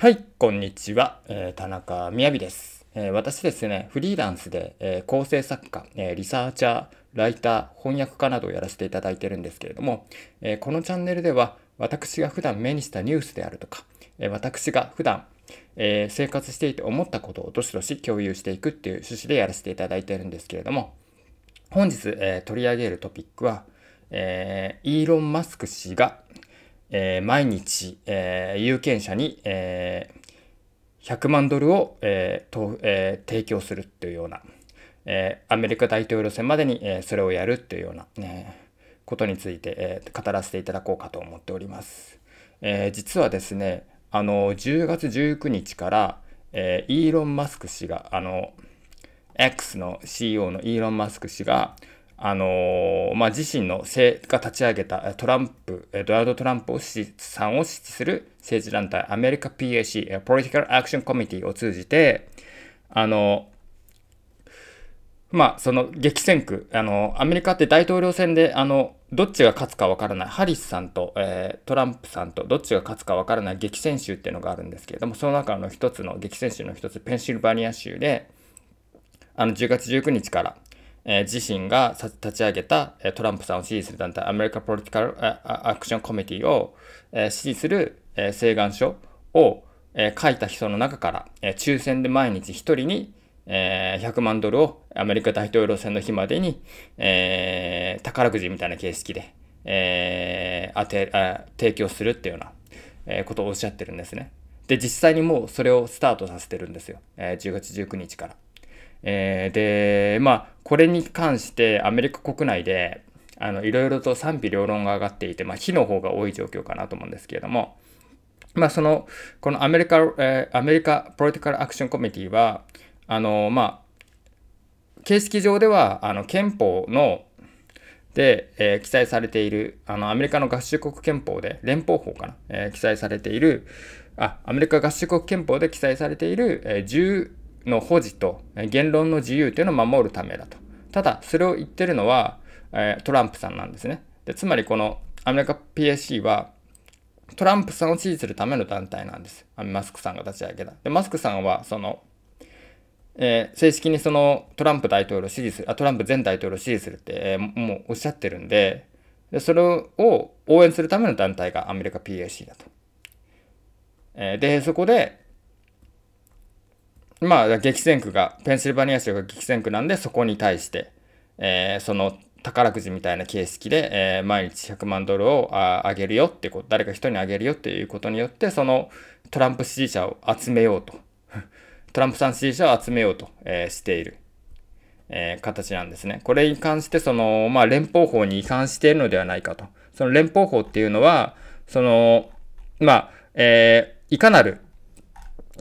はい、こんにちは。えー、田中みやびです。えー、私ですね、フリーランスで、えー、構成作家、えリサーチャー、ライター、翻訳家などをやらせていただいてるんですけれども、えこのチャンネルでは、私が普段目にしたニュースであるとか、え私が普段、え生活していて思ったことをどしどし共有していくっていう趣旨でやらせていただいてるんですけれども、本日、え取り上げるトピックは、えイーロン・マスク氏がえー、毎日、えー、有権者に、えー、100万ドルを、えーとえー、提供するというような、えー、アメリカ大統領選までに、えー、それをやるというような、ね、ことについて、えー、語らせていただこうかと思っております。えー、実はですね、あの10月19日から、えー、イーロン・マスク氏が、あの X の CEO のイーロン・マスク氏が、あのまあ、自身の政が立ち上げたトランプ、ドナルド・トランプを支持さんを支持する政治団体、アメリカ PAC、Political Action Committee を通じて、あのまあ、その激戦区、あのアメリカって大統領選で、あのどっちが勝つかわからない、ハリスさんと、えー、トランプさんと、どっちが勝つかわからない激戦州っていうのがあるんですけれども、その中の一つの、激戦州の一つ、ペンシルバニア州で、あの10月19日から、自身が立ち上げた、トランプさんを支持する団体、アメリカ・ポリティカル・アクション・コミティを、支持する、請願書を、書いた人の中から、抽選で毎日1人に、100万ドルをアメリカ大統領選の日までに、宝くじみたいな形式で、提供するっていうような、ことをおっしゃってるんですね。で、実際にもうそれをスタートさせてるんですよ。10月19日から。えー、で、まあ、これに関してアメリカ国内で、あの、いろいろと賛否両論が上がっていて、まあ、火の方が多い状況かなと思うんですけれども、まあ、その、このアメリカ、えー、アメリカポリティカルアクションコミティは、あの、まあ、形式上では、あの、憲法の、で、えー、記載されている、あの、アメリカの合衆国憲法で、連邦法かな、えー、記載されている、あ、アメリカ合衆国憲法で記載されている、えー、の保持と言論の自由というのを守るためだと。ただ、それを言ってるのは、えトランプさんなんですね。でつまり、このアメリカ PSC は、トランプさんを支持するための団体なんです。マスクさんが立ち上げた。で、マスクさんは、その、えー、正式にそのトランプ大統領を支持する、あトランプ前大統領を支持するって、えー、もうおっしゃってるんでで、それを応援するための団体がアメリカ PAC だと。えー、で、そこで、まあ、激戦区が、ペンシルバニア州が激戦区なんで、そこに対して、えー、その宝くじみたいな形式で、えー、毎日100万ドルをあげるよってこと、誰か人にあげるよっていうことによって、そのトランプ支持者を集めようと、トランプさん支持者を集めようと、えー、している、え形なんですね。これに関して、その、まあ、連邦法に違反しているのではないかと。その連邦法っていうのは、その、まあ、えいかなる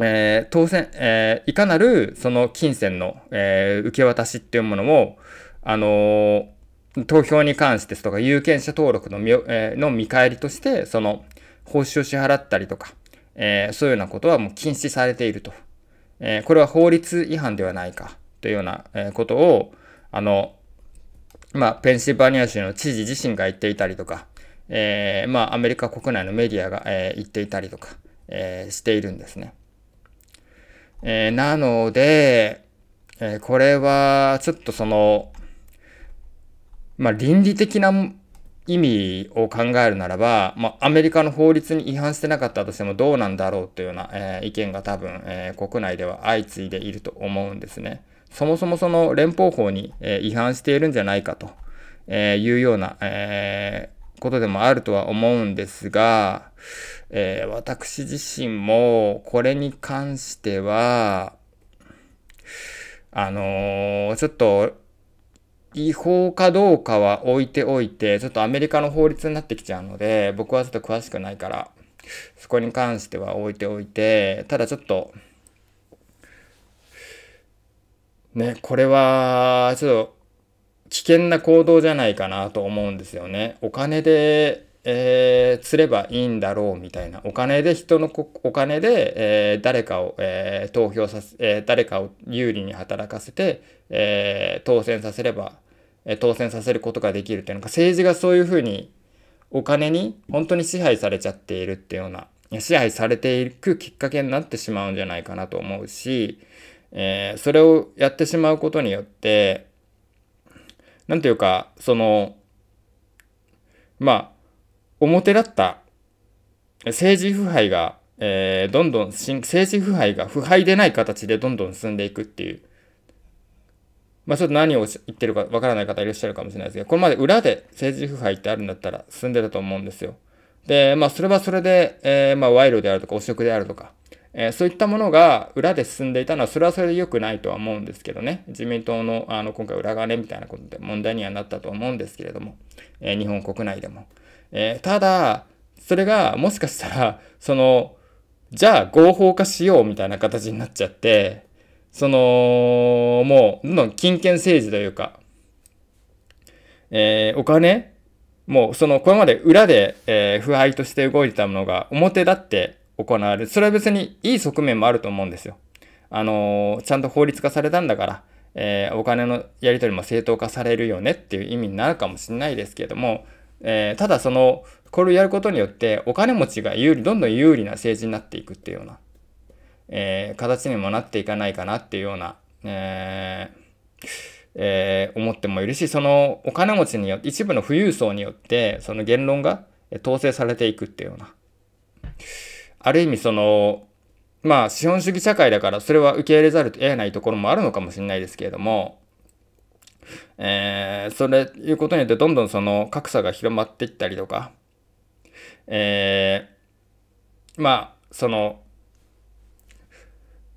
えー、当選、えー、いかなるその金銭の、えー、受け渡しっていうものも、あの投票に関してですとか、有権者登録の,、えの見返りとして、その報酬を支払ったりとか、えそういうようなことはもう禁止されていると。えこれは法律違反ではないかというような、えことを、あの、まあ、ペンシルバニア州の知事自身が言っていたりとか、えまあ、アメリカ国内のメディアが、え言っていたりとか、えしているんですね。えー、なので、えー、これはちょっとその、まあ、倫理的な意味を考えるならば、まあ、アメリカの法律に違反してなかったとしてもどうなんだろうというような、えー、意見が多分、えー、国内では相次いでいると思うんですね。そもそもその連邦法に、えー、違反しているんじゃないかと、えいうような、えことでもあるとは思うんですが、えー、私自身もこれに関しては、あのー、ちょっと違法かどうかは置いておいて、ちょっとアメリカの法律になってきちゃうので、僕はちょっと詳しくないから、そこに関しては置いておいて、ただちょっと、ね、これは、ちょっと、危険な行動じゃないかなと思うんですよね。お金でえー、釣ればいいんだろうみたいな、お金で人のお金で、えー、誰かを、えー、投票させ、え誰かを有利に働かせて、え当選させれば、え当選させることができるっていうのが、政治がそういうふうにお金に本当に支配されちゃっているっていうような、支配されていくきっかけになってしまうんじゃないかなと思うし、えそれをやってしまうことによって、何ていうか、その、まあ、表立った政治腐敗が、えー、どんどん、政治腐敗が腐敗でない形でどんどん進んでいくっていう。まあちょっと何を言ってるかわからない方いらっしゃるかもしれないですけど、これまで裏で政治腐敗ってあるんだったら進んでたと思うんですよ。で、まあそれはそれで、えー、まあ賄賂であるとか汚職であるとか、えー、そういったものが裏で進んでいたのは、それはそれで良くないとは思うんですけどね。自民党のあの今回裏金みたいなことで問題にはなったと思うんですけれども、えー、日本国内でも。えー、ただ、それがもしかしたら、その、じゃあ合法化しようみたいな形になっちゃって、その、もう、どんどん金権政治というか、えー、お金、もうその、これまで裏で、えー、腐敗として動いてたものが表立って行われる。それは別にいい側面もあると思うんですよ。あのー、ちゃんと法律化されたんだから、えお金のやり取りも正当化されるよねっていう意味になるかもしれないですけども、えー、ただその、これをやることによってお金持ちが有利、どんどん有利な政治になっていくっていうような、えー、形にもなっていかないかなっていうような、えー、えー、思ってもいるし、そのお金持ちによって、一部の富裕層によって、その言論が統制されていくっていうような。ある意味その、まあ資本主義社会だからそれは受け入れざるを得ないところもあるのかもしれないですけれども、えー、それいうことによってどんどんその格差が広まっていったりとか、えー、まあその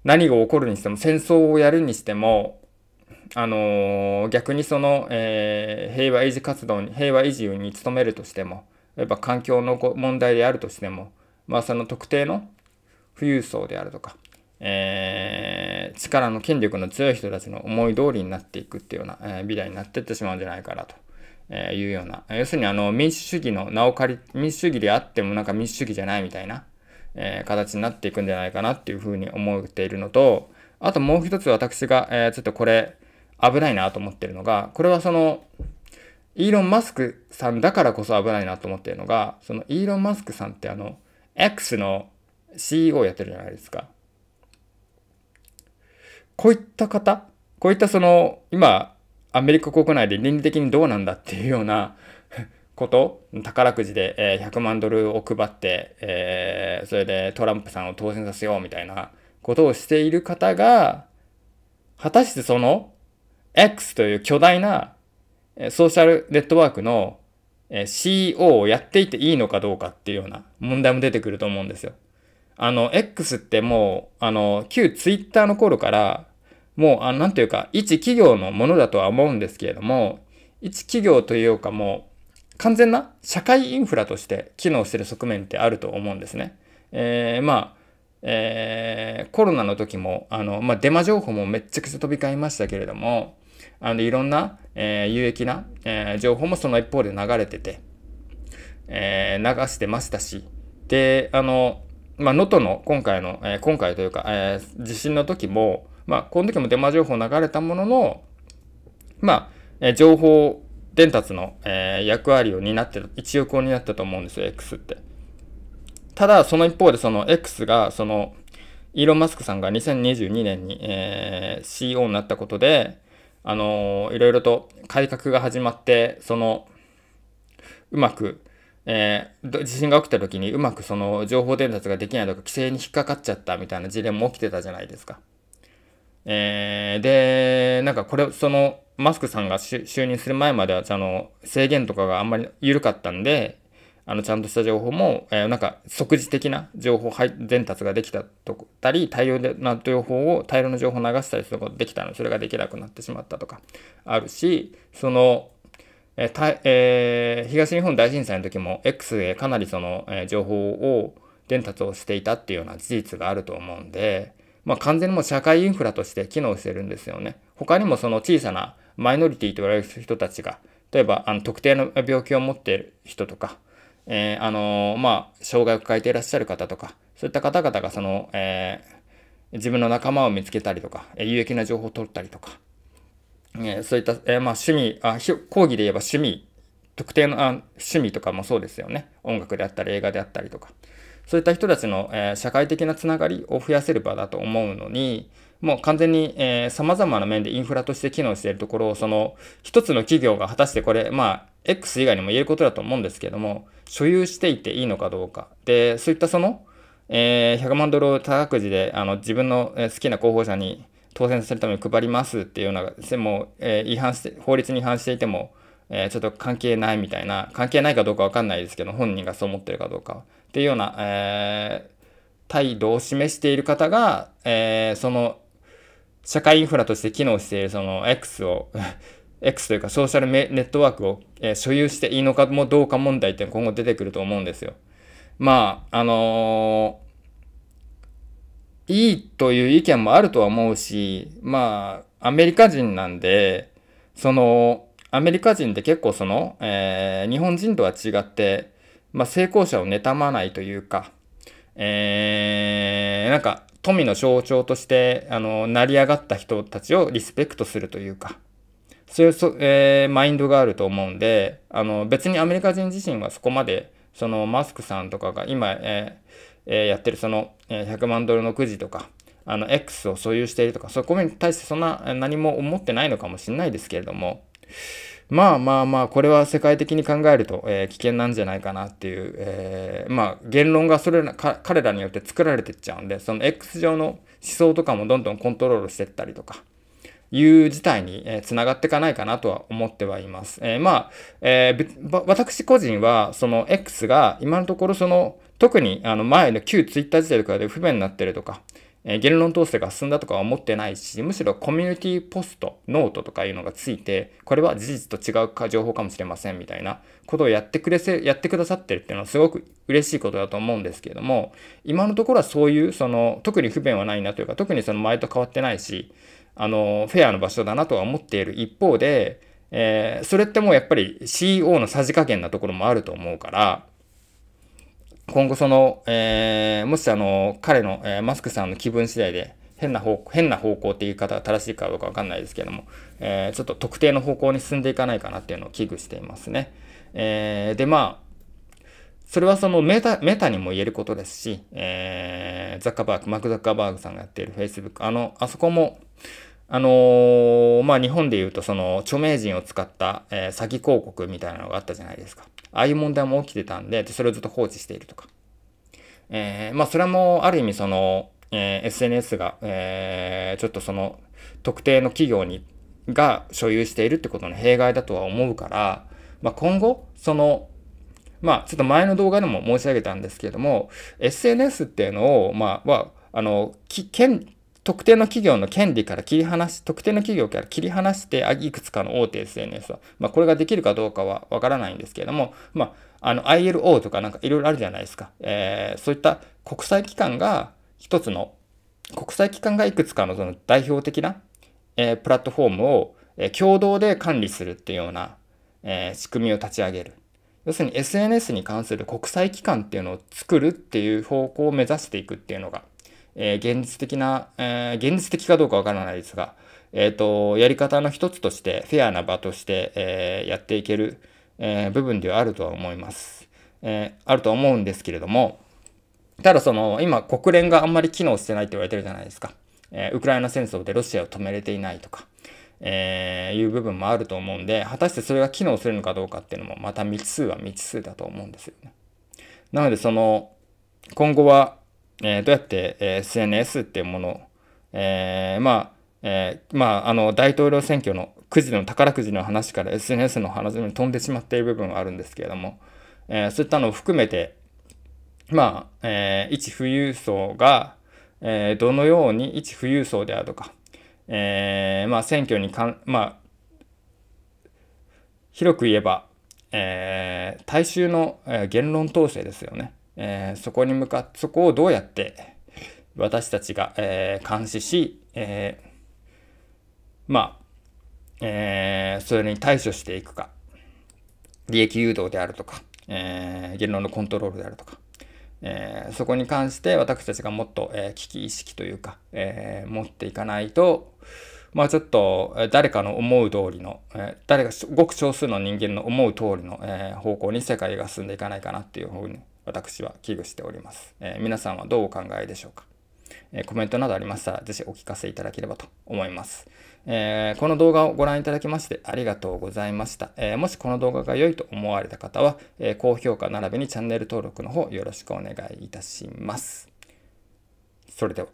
何が起こるにしても戦争をやるにしてもあのー、逆にその、えー、平和維持活動に平和維持に努めるとしてもやっぱ環境の問題であるとしても、まあ、その特定の富裕層であるとかえー、力の権力の強い人たちの思い通りになっていくっていうような、えー、美大になっていってしまうんじゃないかなと。えー、いうような。要するにあの民主主義の名を借り、民主主義であってもなんか民主主義じゃないみたいな、えー、形になっていくんじゃないかなっていうふうに思っているのと、あともう一つ私が、えー、ちょっとこれ危ないなと思ってるのが、これはその、イーロン・マスクさんだからこそ危ないなと思ってるのが、そのイーロン・マスクさんってあの、X の CEO やってるじゃないですか。こういった方、こういったその、今、アメリカ国内で倫理的にどうなんだっていうような こと、宝くじで100万ドルを配って、えー、それでトランプさんを当選させようみたいなことをしている方が、果たしてその X という巨大なソーシャルネットワークの CEO をやっていていいのかどうかっていうような問題も出てくると思うんですよ。あの、X ってもう、あの、旧ツイッターの頃から、もう、あなんというか、一企業のものだとは思うんですけれども、一企業というかもう、完全な社会インフラとして機能してる側面ってあると思うんですね。えー、まあ、えー、コロナの時も、あの、まあ、デマ情報もめっちゃくちゃ飛び交いましたけれども、あの、いろんな、えー、有益な、えー、情報もその一方で流れてて、えー、流してましたし、で、あの、まあ、能登の今回の、えー、今回というか、えー、地震の時も、まあ、この時もデマ情報流れたものの、まあ、えー、情報伝達の、えー、役割を担ってた、一翼を担ったと思うんですよ、X って。ただ、その一方で、その X が、その、イーロン・マスクさんが2022年に、えー、CEO になったことで、あのー、いろいろと改革が始まって、その、うまく、えー、地震が起きた時にうまくその情報伝達ができないとか規制に引っかかっちゃったみたいな事例も起きてたじゃないですか。えー、で、なんかこれ、そのマスクさんが就任する前まではあの制限とかがあんまり緩かったんで、あのちゃんとした情報も、えー、なんか即時的な情報伝達ができたとたり、大量な情報を、大量の情報を流したりすることができたのに、それができなくなってしまったとかあるし、その、えーえー、東日本大震災の時も X へかなりその、えー、情報を伝達をしていたっていうような事実があると思うんで、まあ、完全にもう社会インフラとして機能してるんですよね。他にもその小さなマイノリティと言われる人たちが、例えばあの特定の病気を持っている人とか、えー、あのー、まあ、障害を抱えていらっしゃる方とか、そういった方々がその、えー、自分の仲間を見つけたりとか、有益な情報を取ったりとか、えそういった、えまあ、趣味あ、講義で言えば趣味、特定のあ趣味とかもそうですよね。音楽であったり映画であったりとか。そういった人たちの、え社会的なつながりを増やせる場だと思うのに、もう完全に、えー、様々な面でインフラとして機能しているところを、その一つの企業が果たしてこれ、まあ、X 以外にも言えることだと思うんですけども、所有していていいのかどうか。で、そういったその、えー、100万ドルを高くじで、あの、自分の好きな候補者に、当選させるために配りますっていうような、もう、えー、違反して、法律に違反していても、えー、ちょっと関係ないみたいな、関係ないかどうかわかんないですけど、本人がそう思ってるかどうかっていうような、えー、態度を示している方が、えー、その、社会インフラとして機能しているその X を X というかソーシャルネットワークを、えー、所有していいのかもどうか問題って今後出てくると思うんですよ。まあ、あのーいいという意見もあるとは思うし、まあ、アメリカ人なんで、その、アメリカ人って結構その、えー、日本人とは違って、まあ、成功者を妬まないというか、えー、なんか、富の象徴として、あの、成り上がった人たちをリスペクトするというか、そういうそ、えー、マインドがあると思うんで、あの、別にアメリカ人自身はそこまで、そのマスクさんとかが今、えー、えやってるその100万ドルのくじとか、あの X を所有しているとか、そこに対してそんな何も思ってないのかもしれないですけれども、まあまあまあ、これは世界的に考えると、えー、危険なんじゃないかなっていう、えー、まあ言論がそれら彼らによって作られてっちゃうんで、その X 上の思想とかもどんどんコントロールしてったりとか。いう事態に、えー、つながっていかないかなとは思ってはいます。えー、まあ、えー、私個人は、その X が今のところその、特にあの前の旧ツイッター時代とかで不便になってるとか、え言論統制が進んだとかは思ってないし、むしろコミュニティポスト、ノートとかいうのがついて、これは事実と違うか情報かもしれませんみたいなことをやってくれせ、やってくださってるっていうのはすごく嬉しいことだと思うんですけれども、今のところはそういう、その、特に不便はないなというか、特にその前と変わってないし、あの、フェアの場所だなとは思っている一方で、えー、それってもうやっぱり CEO のさじ加減なところもあると思うから、今後その、えー、もしあの、彼の、えー、マスクさんの気分次第で、変な方向、変な方向って言い方が正しいかどうかわかんないですけども、えー、ちょっと特定の方向に進んでいかないかなっていうのを危惧していますね。えー、で、まあ、それはそのメタ、メタにも言えることですし、えー、ザッカバーグ、マク・ザッカーバーグさんがやっている Facebook、あの、あそこも、あのー、まあ、日本で言うと、その、著名人を使った、えー、詐欺広告みたいなのがあったじゃないですか。ああいう問題も起きてたんで、それをずっと放置しているとか。えー、まあ、それもある意味その、えー、SNS が、えー、ちょっとその、特定の企業に、が所有しているってことの弊害だとは思うから、まあ、今後、その、まあ、ちょっと前の動画でも申し上げたんですけれども、SNS っていうのを、まあ、は、あの、県、特定の企業の権利から切り離し、特定の企業から切り離して、いくつかの大手 SNS は、まあ、これができるかどうかはわからないんですけれども、まあ、あの、ILO とかなんかいろいろあるじゃないですか。えー、そういった国際機関が、一つの、国際機関がいくつかのその代表的な、えー、プラットフォームを、えー、共同で管理するっていうような、えー、仕組みを立ち上げる。要するに SNS に関する国際機関っていうのを作るっていう方向を目指していくっていうのが、えー、現実的な、えー、現実的かどうかわからないですが、えっ、と、やり方の一つとして、フェアな場として、えやっていける、え部分ではあるとは思います。えあると思うんですけれども、ただその、今、国連があんまり機能してないって言われてるじゃないですか。えウクライナ戦争でロシアを止めれていないとか、えー、いう部分もあると思うんで、果たしてそれが機能するのかどうかっていうのも、また未知数は未知数だと思うんですよね。なので、その、今後は、えー、どうやって、え SNS っていうものを、えー、まあ、えー、まあ、あの、大統領選挙のくじの宝くじの話から SNS の話に飛んでしまっている部分はあるんですけれども、えそういったのを含めて、まあ、え一富裕層が、えどのように一富裕層であるとか、えまあ、選挙にかん、まあ、広く言えば、え大衆の言論統制ですよね。えー、そこに向かっそこをどうやって私たちが、えー、監視し、えー、まあ、えー、それに対処していくか、利益誘導であるとか、えー、言論のコントロールであるとか、えー、そこに関して私たちがもっと、えー、危機意識というか、えー、持っていかないと、まあちょっと誰かの思う通りの、えー、誰がごく少数の人間の思う通りの、えー、方向に世界が進んでいかないかなっていうふうに私は危惧しております。えー、皆さんはどうお考えでしょうか、えー、コメントなどありましたら、ぜひお聞かせいただければと思います。えー、この動画をご覧いただきましてありがとうございました。えー、もしこの動画が良いと思われた方は、えー、高評価並びにチャンネル登録の方よろしくお願いいたします。それでは。